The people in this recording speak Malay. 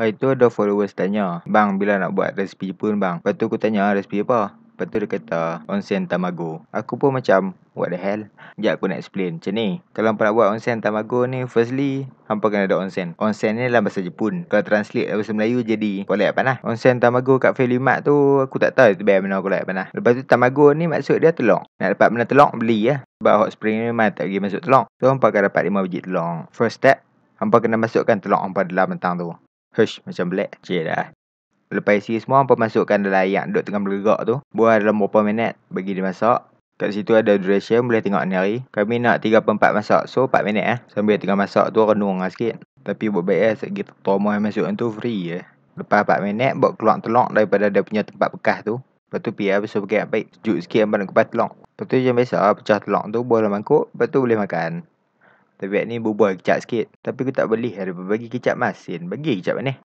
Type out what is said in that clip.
Hari tu ada followers tanya, bang bila nak buat resipi pun bang. Lepas tu aku tanya ah, resipi apa. Lepas tu dia kata onsen tamago. Aku pun macam, what the hell? Sekejap aku nak explain macam ni. Kalau hampa nak buat onsen tamago ni, firstly, hampa kena ada onsen. Onsen ni dalam bahasa Jepun. Kalau translate dalam bahasa Melayu jadi kolek panah. Onsen tamago kat Family Mart tu, aku tak tahu itu bayar mana kolek panah. Lepas tu tamago ni maksud dia telok. Nak dapat mana telok, beli lah. Sebab hot spring ni memang tak pergi masuk telok. So, hampa akan dapat 5 biji telok. First step, hampa kena masukkan telok hampa dalam mentang tu. Hush, macam black. Cik dah. Lepas isi semua, hampa masukkan dalam ayam duduk tengah bergerak tu. buat dalam beberapa minit, bagi dia masak. Kat situ ada duration, boleh tengok ni hari. Kami nak 3-4 masak, so 4 minit eh. Sambil tengah masak tu, renung lah sikit. Tapi buat baik eh, segi tomo yang masuk tu free je. Eh. Lepas 4 minit, buat keluar telok daripada dia punya tempat bekas tu. Lepas tu pia, eh, besok pakai baik. Sejuk sikit, hampa nak kepas telok. Lepas tu macam biasa, pecah telok tu, buah dalam mangkuk. Lepas tu boleh makan. Tapi ni berbual kecap sikit. Tapi aku tak boleh. Ada berbagi kecap masin. Bagi kecap mana?